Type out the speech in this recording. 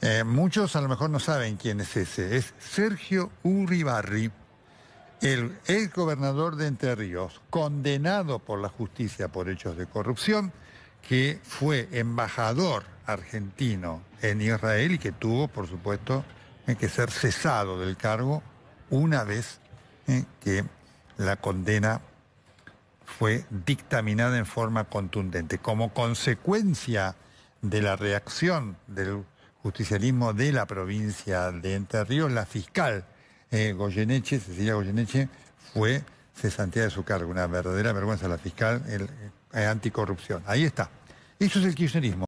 Eh, muchos a lo mejor no saben quién es ese. Es Sergio Uribarri, el ex gobernador de Entre Ríos, condenado por la justicia por hechos de corrupción, que fue embajador argentino en Israel y que tuvo, por supuesto, eh, que ser cesado del cargo una vez eh, que la condena fue dictaminada en forma contundente. Como consecuencia de la reacción del justicialismo de la provincia de Entre Ríos, la fiscal eh, Goyeneche, Cecilia Goyeneche, fue cesanteada de su cargo. Una verdadera vergüenza la fiscal, eh, anticorrupción. Ahí está. Eso es el kirchnerismo.